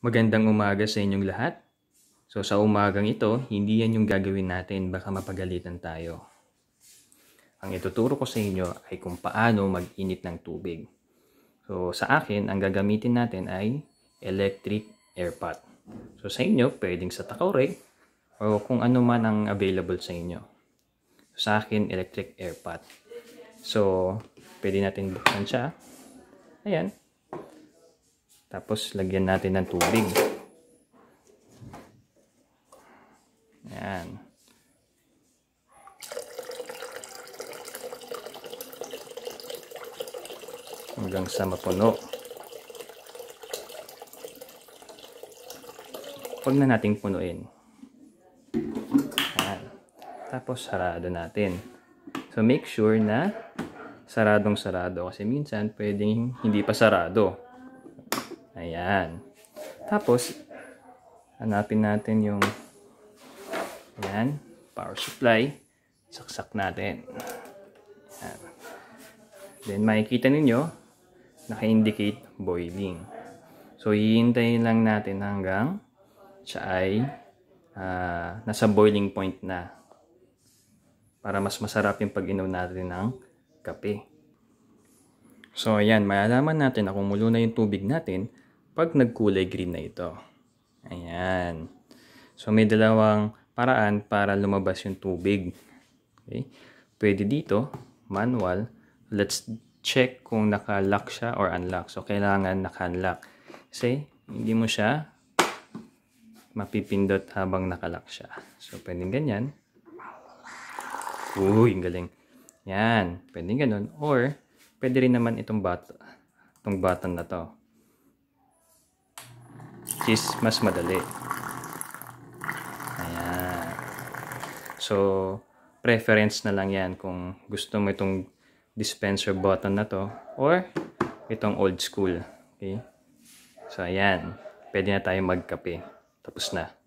Magandang umaga sa inyong lahat. So sa umagang ito, hindi yan yung gagawin natin, baka mapagalitan tayo. Ang ituturo ko sa inyo ay kung paano mag-init ng tubig. So sa akin, ang gagamitin natin ay electric air pot. So sa inyo, pwedeng sa Takore o kung ano man ang available sa inyo. sa akin, electric air pot. So pwede natin buksan siya. Ayan, tapos, lagyan natin ng tubig. Ayan. Hanggang sa mapuno. Huwag na nating punuin. Ayan. Tapos, sarado natin. So, make sure na saradong sarado kasi minsan pwedeng hindi pa sarado. Ayan. Tapos, hanapin natin yung ayan, power supply. Saksak natin. Ayan. Then, makikita ninyo, naka-indicate boiling. So, hihintayin lang natin hanggang siya ay uh, nasa boiling point na. Para mas masarap yung pag-inom natin ng kape. So, ayan, malalaman natin na mulo na yung tubig natin pag nagkulay green na ito. Ayan. So may dalawang paraan para lumabas yung tubig. Okay? Pwede dito, manual. Let's check kung naka-lock siya or unlock. So kailangan naka-unlock. Kasi hindi mo siya mapipindot habang naka-lock siya. So pwedeng ganyan. Uy, ang galing. Yan, pwedeng ganun. Or, pwede rin naman itong, bat itong button na to which is mas madali. Ayan. So, preference na lang yan kung gusto mo itong dispenser button na to or itong old school. Okay? So, ayan. Pwede na tayo magkape. Tapos na.